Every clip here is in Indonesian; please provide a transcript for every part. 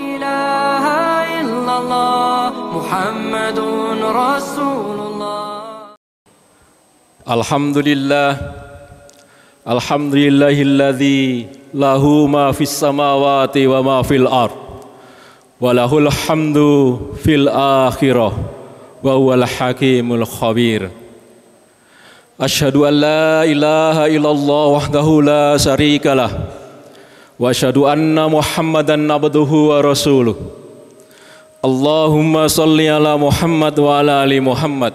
إله إلا الله محمد رسول الله الحمد لله الحمد لله الذي له ما في السماوات وما في الأرض وله الحمد في الآخرة وهو الحكيم الخبير أشهد أن لا إله إلا الله وحده لا شريك له واشهد ان محمدا عبده ورسوله اللهم صل على محمد وعلى ال محمد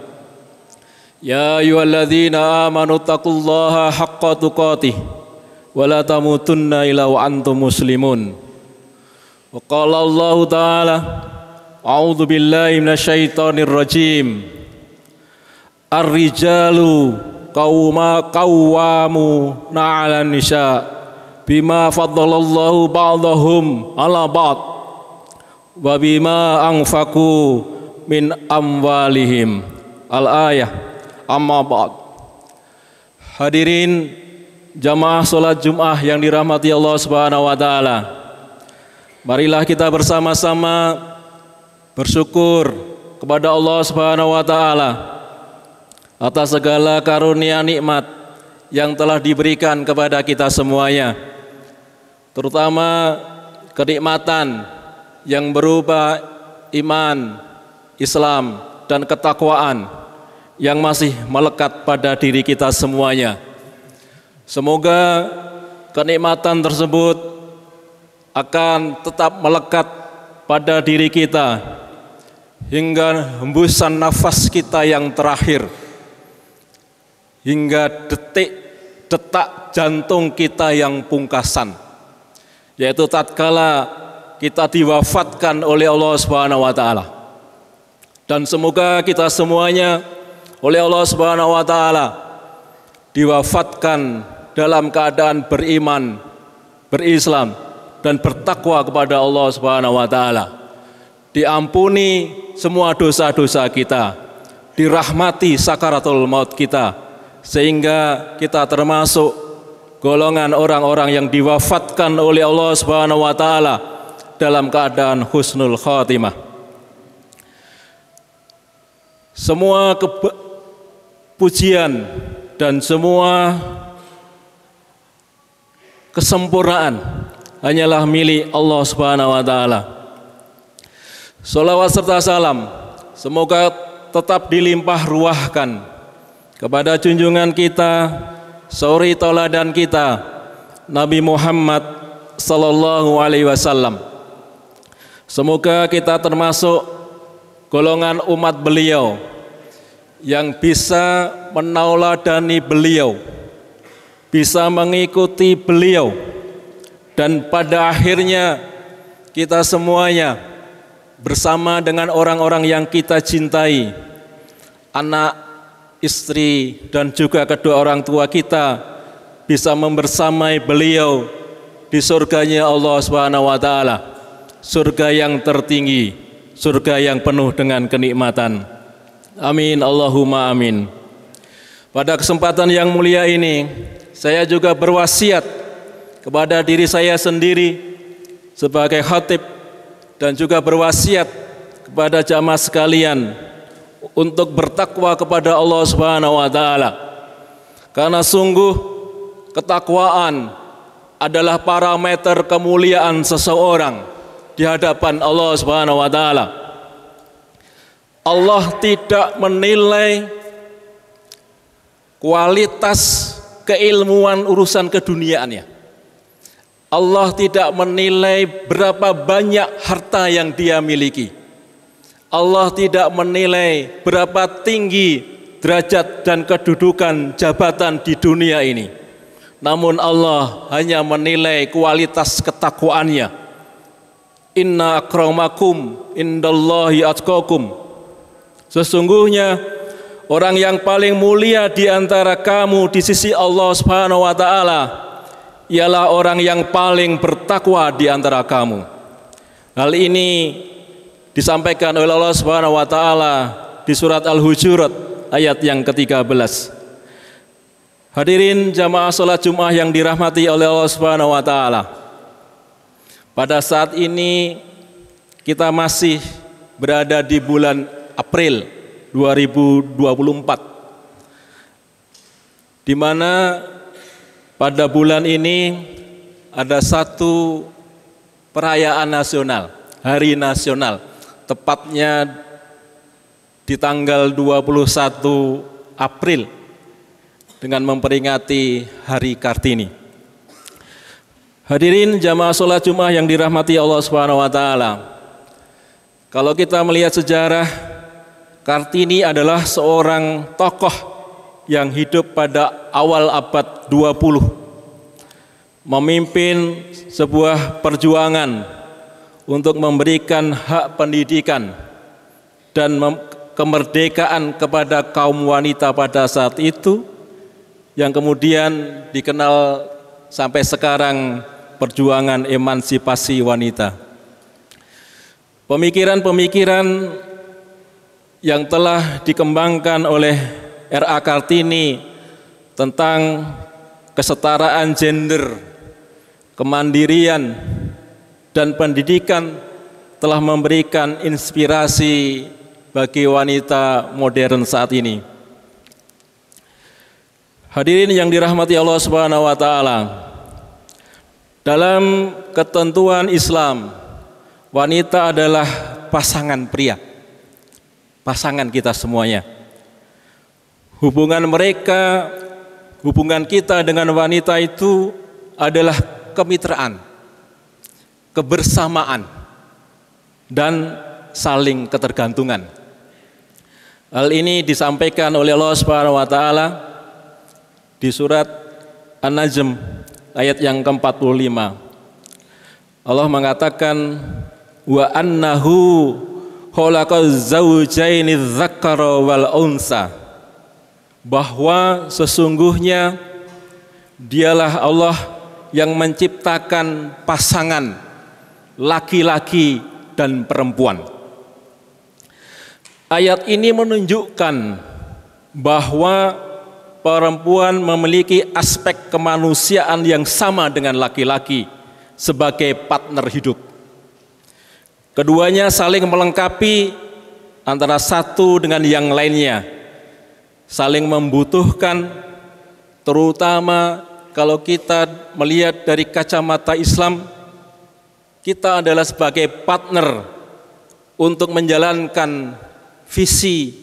يا ايها الذين امنوا اتقوا الله حق تقاته ولا تموتن الا وانتم مسلمون وقال الله تعالى اعوذ بالله من الشيطان الرجيم الرجال قوما قوامون على النساء bima faddalallahu ba'dahum ala ba'd wa bima angfaku min amwalihim al ayah amma ba'd hadirin jamaah salat Jumat yang dirahmati Allah Subhanahu wa taala marilah kita bersama-sama bersyukur kepada Allah Subhanahu wa taala atas segala karunia nikmat yang telah diberikan kepada kita semuanya terutama kenikmatan yang berupa iman, Islam, dan ketakwaan yang masih melekat pada diri kita semuanya. Semoga kenikmatan tersebut akan tetap melekat pada diri kita hingga hembusan nafas kita yang terakhir, hingga detik detak jantung kita yang pungkasan yaitu tatkala kita diwafatkan oleh Allah Subhanahu wa taala. Dan semoga kita semuanya oleh Allah Subhanahu wa taala diwafatkan dalam keadaan beriman, berislam dan bertakwa kepada Allah Subhanahu wa taala. Diampuni semua dosa-dosa kita, dirahmati sakaratul maut kita sehingga kita termasuk golongan orang-orang yang diwafatkan oleh Allah Subhanahu wa taala dalam keadaan husnul khatimah. Semua pujian dan semua kesempurnaan hanyalah milik Allah Subhanahu wa taala. Salawat serta salam semoga tetap dilimpah ruahkan kepada junjungan kita suri toladan kita Nabi Muhammad sallallahu alaihi wasallam. Semoga kita termasuk golongan umat beliau yang bisa menauladani beliau, bisa mengikuti beliau dan pada akhirnya kita semuanya bersama dengan orang-orang yang kita cintai, anak istri, dan juga kedua orang tua kita bisa membersamai beliau di surganya Allah Subhanahu wa taala. Surga yang tertinggi, surga yang penuh dengan kenikmatan. Amin Allahumma amin. Pada kesempatan yang mulia ini, saya juga berwasiat kepada diri saya sendiri sebagai khatib dan juga berwasiat kepada jamaah sekalian untuk bertakwa kepada Allah Subhanahu wa taala. Karena sungguh ketakwaan adalah parameter kemuliaan seseorang di hadapan Allah Subhanahu wa taala. Allah tidak menilai kualitas keilmuan urusan keduniaannya. Allah tidak menilai berapa banyak harta yang dia miliki. Allah tidak menilai berapa tinggi derajat dan kedudukan jabatan di dunia ini. Namun Allah hanya menilai kualitas ketakwaannya. Inna akramakum indallahi atqakum. Sesungguhnya orang yang paling mulia di antara kamu di sisi Allah Subhanahu wa taala ialah orang yang paling bertakwa di antara kamu. Hal ini disampaikan oleh Allah Subhanahu wa taala di surat Al-Hujurat ayat yang ke-13. Hadirin jamaah salat Jumat yang dirahmati oleh Allah Subhanahu wa taala. Pada saat ini kita masih berada di bulan April 2024. Di mana pada bulan ini ada satu perayaan nasional, hari nasional tepatnya di tanggal 21 April dengan memperingati Hari Kartini. Hadirin jamaah sholat Jumat yang dirahmati Allah Subhanahu wa taala. Kalau kita melihat sejarah Kartini adalah seorang tokoh yang hidup pada awal abad 20 memimpin sebuah perjuangan untuk memberikan hak pendidikan dan kemerdekaan kepada kaum wanita pada saat itu yang kemudian dikenal sampai sekarang perjuangan emansipasi wanita. Pemikiran-pemikiran yang telah dikembangkan oleh R.A. Kartini tentang kesetaraan gender, kemandirian, dan pendidikan telah memberikan inspirasi bagi wanita modern saat ini. Hadirin yang dirahmati Allah Subhanahu wa taala. Dalam ketentuan Islam, wanita adalah pasangan pria. Pasangan kita semuanya. Hubungan mereka, hubungan kita dengan wanita itu adalah kemitraan kebersamaan, dan saling ketergantungan. Hal ini disampaikan oleh Allah Subhanahu wa taala di surat An-Najm ayat yang ke-45. Allah mengatakan wa annahu khalaqaz zaujaini dzakara wal unsa bahwa sesungguhnya dialah Allah yang menciptakan pasangan laki-laki dan perempuan. Ayat ini menunjukkan bahwa perempuan memiliki aspek kemanusiaan yang sama dengan laki-laki sebagai partner hidup. Keduanya saling melengkapi antara satu dengan yang lainnya, saling membutuhkan, terutama kalau kita melihat dari kacamata Islam kita adalah sebagai partner untuk menjalankan visi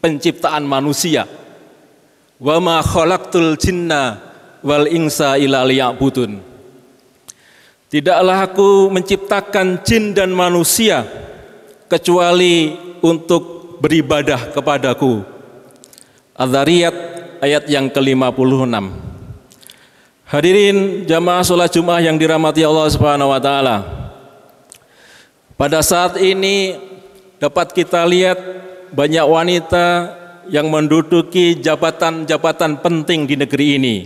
penciptaan manusia. Wa ma khalaqtul jinna wal insa illa liya'budun. Tidaklah aku menciptakan jin dan manusia kecuali untuk beribadah kepadaku. Adzariyat ayat yang ke-56. Hadirin jamaah sholat Jumat yang dirahmati Allah Subhanahu wa taala. Pada saat ini dapat kita lihat banyak wanita yang menduduki jabatan-jabatan penting di negeri ini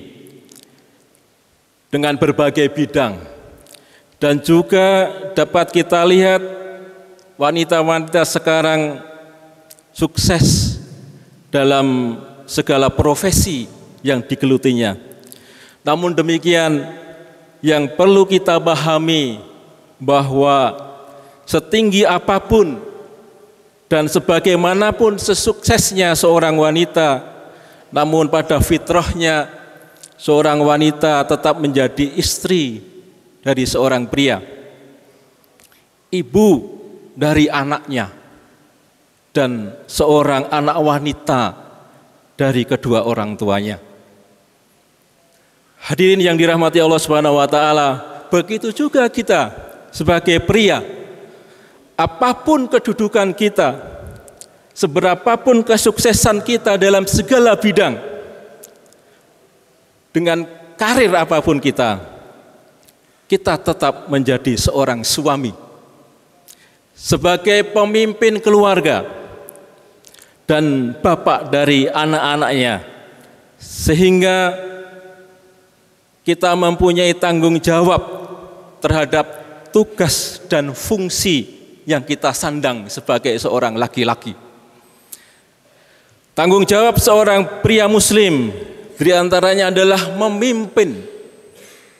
dengan berbagai bidang. Dan juga dapat kita lihat wanita-wanita sekarang sukses dalam segala profesi yang digelutinya. Namun demikian yang perlu kita pahami bahwa setinggi apapun dan sebagaimanapun sesuksesnya seorang wanita, namun pada fitrahnya seorang wanita tetap menjadi istri dari seorang pria, ibu dari anaknya, dan seorang anak wanita dari kedua orang tuanya. Hadirin yang dirahmati Allah Subhanahu wa taala, begitu juga kita sebagai pria apapun kedudukan kita, seberapapun kesuksesan kita dalam segala bidang, dengan karir apapun kita, kita tetap menjadi seorang suami, sebagai pemimpin keluarga, dan bapak dari anak-anaknya, sehingga kita mempunyai tanggung jawab terhadap tugas dan fungsi yang kita sandang sebagai seorang laki-laki. Tanggung jawab seorang pria muslim diantaranya adalah memimpin,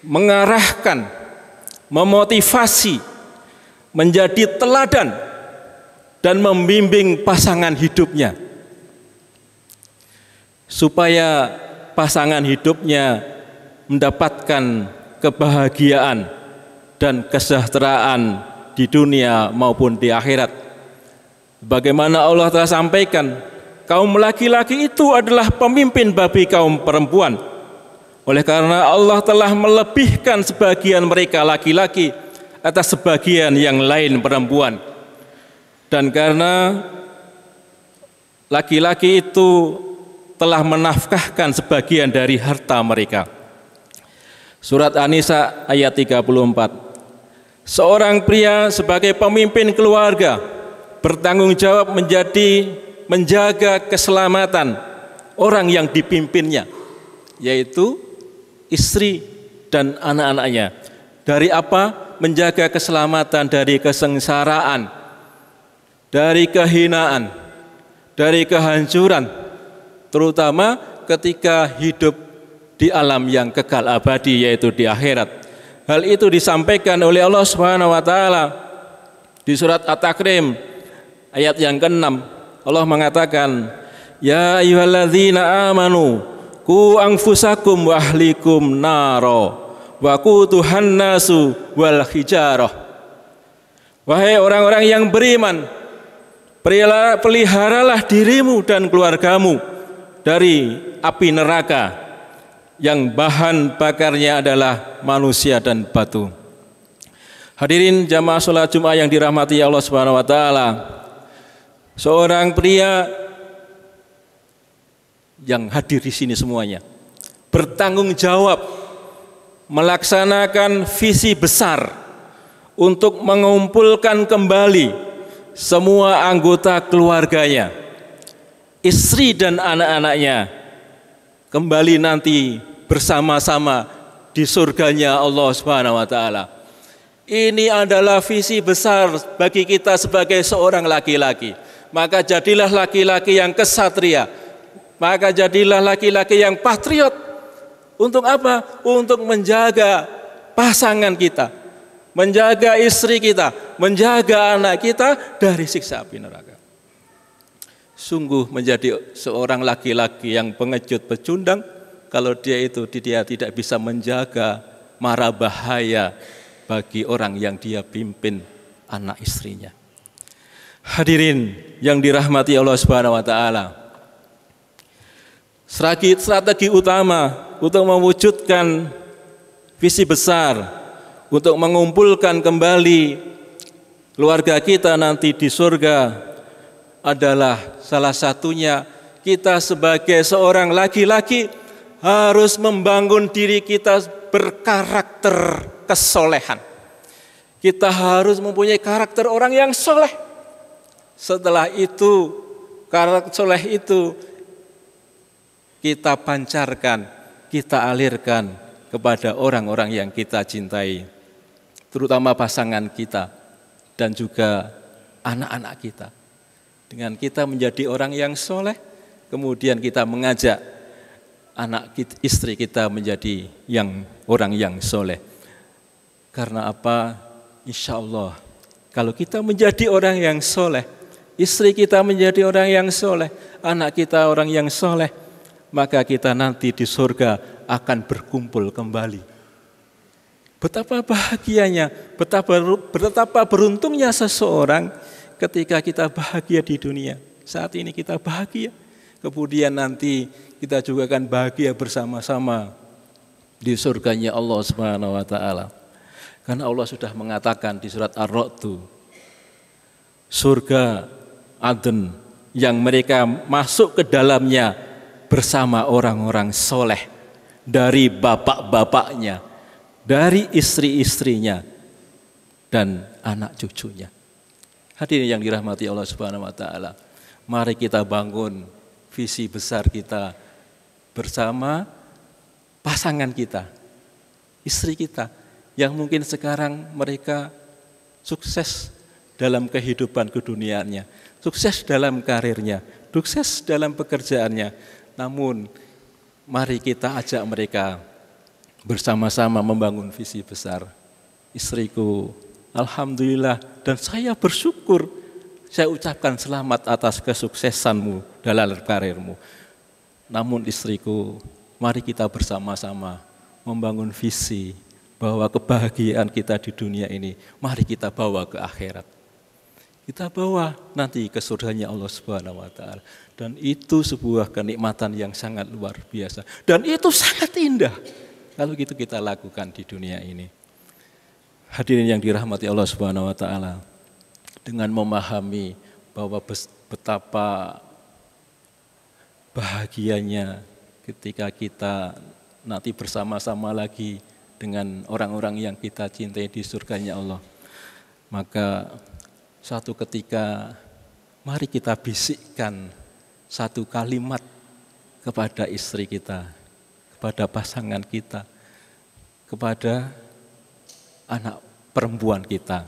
mengarahkan, memotivasi, menjadi teladan, dan membimbing pasangan hidupnya. Supaya pasangan hidupnya mendapatkan kebahagiaan dan kesejahteraan di dunia maupun di akhirat. Bagaimana Allah telah sampaikan, kaum laki-laki itu adalah pemimpin babi kaum perempuan. Oleh karena Allah telah melebihkan sebagian mereka laki-laki atas sebagian yang lain perempuan. Dan karena laki-laki itu telah menafkahkan sebagian dari harta mereka. Surat An-Nisa ayat 34. Seorang pria sebagai pemimpin keluarga bertanggung jawab menjadi menjaga keselamatan orang yang dipimpinnya, yaitu istri dan anak-anaknya. Dari apa? Menjaga keselamatan dari kesengsaraan, dari kehinaan, dari kehancuran, terutama ketika hidup di alam yang kekal abadi, yaitu di akhirat. Hal itu disampaikan oleh Allah Subhanahu wa taala di surat At-Takrim ayat yang ke-6. Allah mengatakan, "Ya ayyuhalladzina amanu ku anfusakum wa ahlikum naro wa qutuhan nasu wal hijarah." Wahai orang-orang yang beriman, peliharalah dirimu dan keluargamu dari api neraka yang bahan bakarnya adalah manusia dan batu. Hadirin jamaah sholat Jumat yang dirahmati Allah Subhanahu wa taala. Seorang pria yang hadir di sini semuanya bertanggung jawab melaksanakan visi besar untuk mengumpulkan kembali semua anggota keluarganya, istri dan anak-anaknya kembali nanti bersama-sama di surganya Allah Subhanahu wa taala. Ini adalah visi besar bagi kita sebagai seorang laki-laki. Maka jadilah laki-laki yang kesatria. Maka jadilah laki-laki yang patriot. Untuk apa? Untuk menjaga pasangan kita, menjaga istri kita, menjaga anak kita dari siksa api neraka. Sungguh menjadi seorang laki-laki yang pengecut pecundang kalau dia itu dia tidak bisa menjaga mara bahaya bagi orang yang dia pimpin anak istrinya. Hadirin yang dirahmati Allah Subhanahu wa taala. Strategi, strategi utama untuk mewujudkan visi besar untuk mengumpulkan kembali keluarga kita nanti di surga adalah salah satunya kita sebagai seorang laki-laki harus membangun diri kita berkarakter kesolehan. Kita harus mempunyai karakter orang yang soleh. Setelah itu, karakter soleh itu kita pancarkan, kita alirkan kepada orang-orang yang kita cintai, terutama pasangan kita dan juga anak-anak kita. Dengan kita menjadi orang yang soleh, kemudian kita mengajak anak kita, istri kita menjadi yang orang yang soleh. Karena apa? Insya Allah, kalau kita menjadi orang yang soleh, istri kita menjadi orang yang soleh, anak kita orang yang soleh, maka kita nanti di surga akan berkumpul kembali. Betapa bahagianya, betapa, betapa beruntungnya seseorang ketika kita bahagia di dunia. Saat ini kita bahagia, kemudian nanti kita juga akan bahagia bersama-sama di surganya Allah Subhanahu wa taala. Karena Allah sudah mengatakan di surat Ar-Ra'd surga Aden yang mereka masuk ke dalamnya bersama orang-orang soleh dari bapak-bapaknya, dari istri-istrinya, dan anak cucunya. Hadirin yang dirahmati Allah Subhanahu wa taala. Mari kita bangun visi besar kita bersama pasangan kita, istri kita, yang mungkin sekarang mereka sukses dalam kehidupan keduniaannya, sukses dalam karirnya, sukses dalam pekerjaannya. Namun, mari kita ajak mereka bersama-sama membangun visi besar. Istriku, Alhamdulillah, dan saya bersyukur saya ucapkan selamat atas kesuksesanmu dalam karirmu. Namun istriku, mari kita bersama-sama membangun visi bahwa kebahagiaan kita di dunia ini mari kita bawa ke akhirat. Kita bawa nanti ke surganya Allah Subhanahu wa taala. Dan itu sebuah kenikmatan yang sangat luar biasa dan itu sangat indah kalau gitu kita lakukan di dunia ini. Hadirin yang dirahmati Allah Subhanahu wa taala. Dengan memahami bahwa betapa bahagianya ketika kita nanti bersama-sama lagi dengan orang-orang yang kita cintai di surganya Allah. Maka satu ketika mari kita bisikkan satu kalimat kepada istri kita, kepada pasangan kita, kepada anak perempuan kita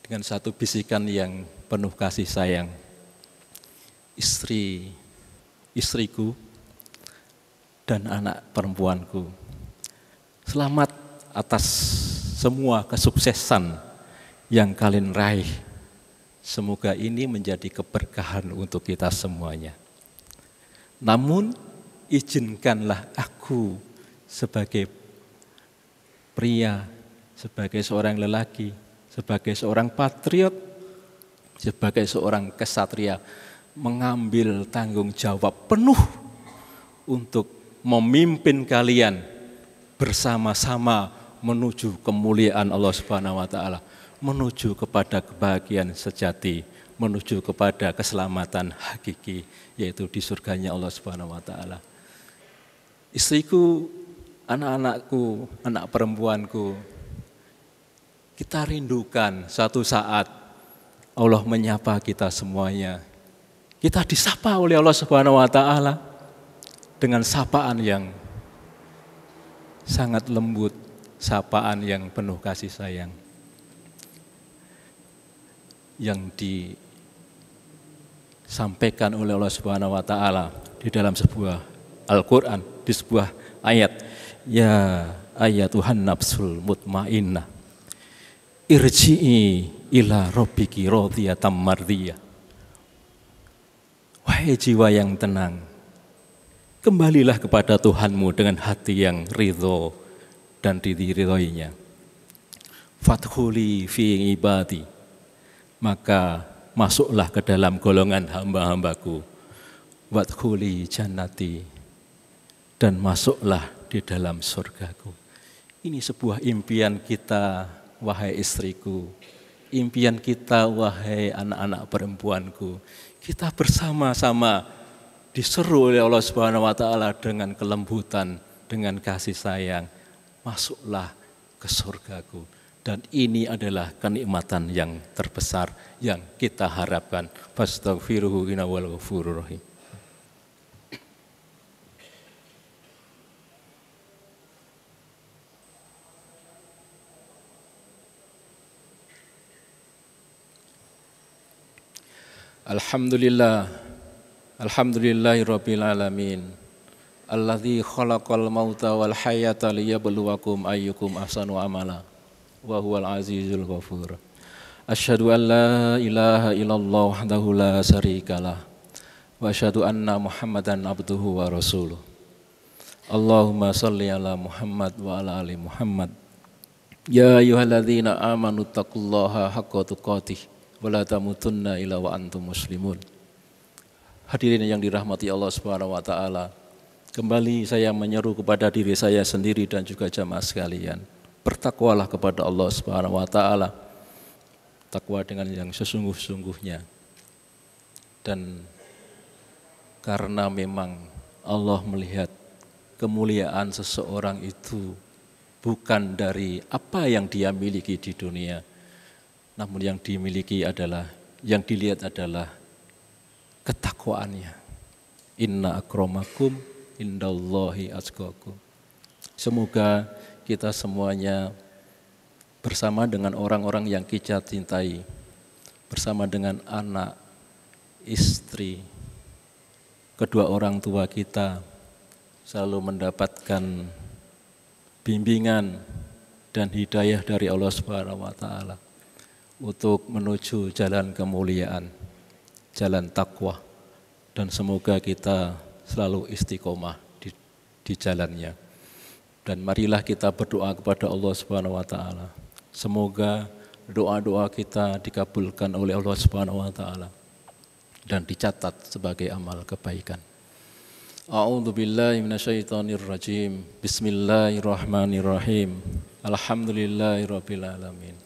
dengan satu bisikan yang penuh kasih sayang. Istri istriku dan anak perempuanku. Selamat atas semua kesuksesan yang kalian raih. Semoga ini menjadi keberkahan untuk kita semuanya. Namun izinkanlah aku sebagai pria, sebagai seorang lelaki, sebagai seorang patriot, sebagai seorang kesatria mengambil tanggung jawab penuh untuk memimpin kalian bersama-sama menuju kemuliaan Allah Subhanahu wa taala, menuju kepada kebahagiaan sejati, menuju kepada keselamatan hakiki yaitu di surganya Allah Subhanahu wa taala. Istriku, anak-anakku, anak perempuanku, kita rindukan satu saat Allah menyapa kita semuanya kita disapa oleh Allah Subhanahu wa taala dengan sapaan yang sangat lembut, sapaan yang penuh kasih sayang. Yang disampaikan oleh Allah Subhanahu wa taala di dalam sebuah Al-Qur'an, di sebuah ayat. Ya ayat Tuhan nafsul mutmainnah irji'i ila rabbiki radiyatan mardiyah Wahai jiwa yang tenang, kembalilah kepada Tuhanmu dengan hati yang ridho dan diridhoinya. Fathuli fi ibadi, maka masuklah ke dalam golongan hamba-hambaku. Fathuli jannati, dan masuklah di dalam surgaku. Ini sebuah impian kita, wahai istriku. Impian kita, wahai anak-anak perempuanku kita bersama-sama diseru oleh Allah Subhanahu wa taala dengan kelembutan, dengan kasih sayang. Masuklah ke surgaku. Dan ini adalah kenikmatan yang terbesar yang kita harapkan. Fastaghfiruhu innahu ghafurur Alhamdulillah Alhamdulillahirabbil alamin alladzi khalaqal mauta wal hayata liyabluwakum ayyukum ahsanu amala wa huwal azizul ghafur Asyhadu an la ilaha illallah wahdahu la syarikalah wa asyhadu anna Muhammadan abduhu wa rasuluh Allahumma salli ala Muhammad wa ala ali Muhammad Ya ayyuhalladzina amanu taqullaha haqqa tuqatih wala tamutunna illa wa antum muslimun. Hadirin yang dirahmati Allah Subhanahu wa taala. Kembali saya menyeru kepada diri saya sendiri dan juga jamaah sekalian. Bertakwalah kepada Allah Subhanahu wa taala. Takwa dengan yang sesungguh-sungguhnya. Dan karena memang Allah melihat kemuliaan seseorang itu bukan dari apa yang dia miliki di dunia namun yang dimiliki adalah yang dilihat adalah ketakwaannya. Inna akromakum indallahi azkakum. Semoga kita semuanya bersama dengan orang-orang yang kita cintai, bersama dengan anak, istri, kedua orang tua kita selalu mendapatkan bimbingan dan hidayah dari Allah Subhanahu wa taala untuk menuju jalan kemuliaan, jalan takwa, dan semoga kita selalu istiqomah di, di jalannya. Dan marilah kita berdoa kepada Allah Subhanahu wa taala. Semoga doa-doa kita dikabulkan oleh Allah Subhanahu wa taala dan dicatat sebagai amal kebaikan. A'udzu billahi minasyaitonir rajim. Bismillahirrahmanirrahim. Alhamdulillahirabbil alamin.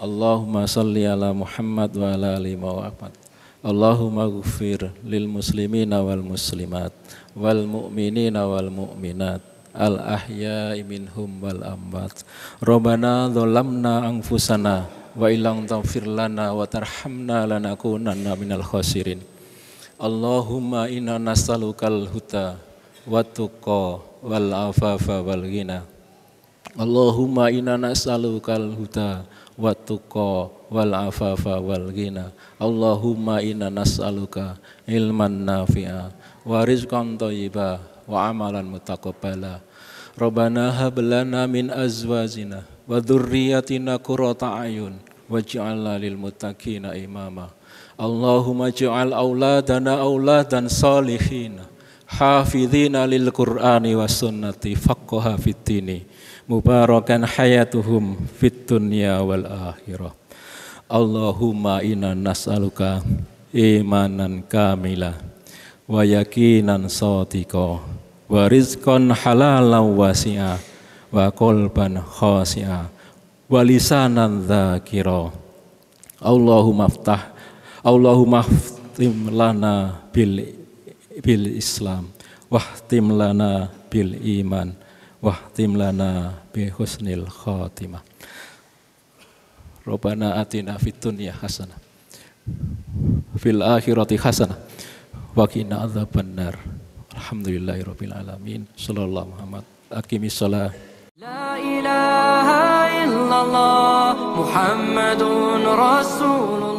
Allahumma salli ala Muhammad wa ala ali Muhammad. Allahumma gufir lil muslimina wal muslimat wal mu'minina wal mu'minat al ahya'i minhum wal amwat. Rabbana dzalamna anfusana wa ilang taghfir lana wa tarhamna lanakunanna minal khasirin. Allahumma inna nas'alukal huta, wa tuqa wal afafa wal ghina Allahumma inna nas'alukal huda wa tuqa wal afafa wal ghina. Allahumma inna nas'aluka ilman nafi'a wa rizqan thayyiba wa amalan mutaqabbala. Rabbana hab min azwazina wa dhurriyyatina qurrata ayun waj'alna lil mutakina imama. Allahumma ja'al auladana dan salihina hafidhina lil qur'ani was sunnati faqqaha mubarakan hayatuhum fit dunya wal akhirah. Allahumma inna nas'aluka imanan kamila wa yakinan sadiqa wa rizqan halalan wasi'a wa qalban khasi'a wa lisanan dzakira. Allahumma aftah Allahumma aftim lana bil bil Islam wahtim lana bil iman wahtim lana bi husnil khatimah. Robana atina fid dunya hasanah fil akhirati hasanah wa qina adzabannar. Alhamdulillahirabbil alamin. Shallallahu Muhammad aqimis shalah. La ilaha illallah Muhammadun rasulullah.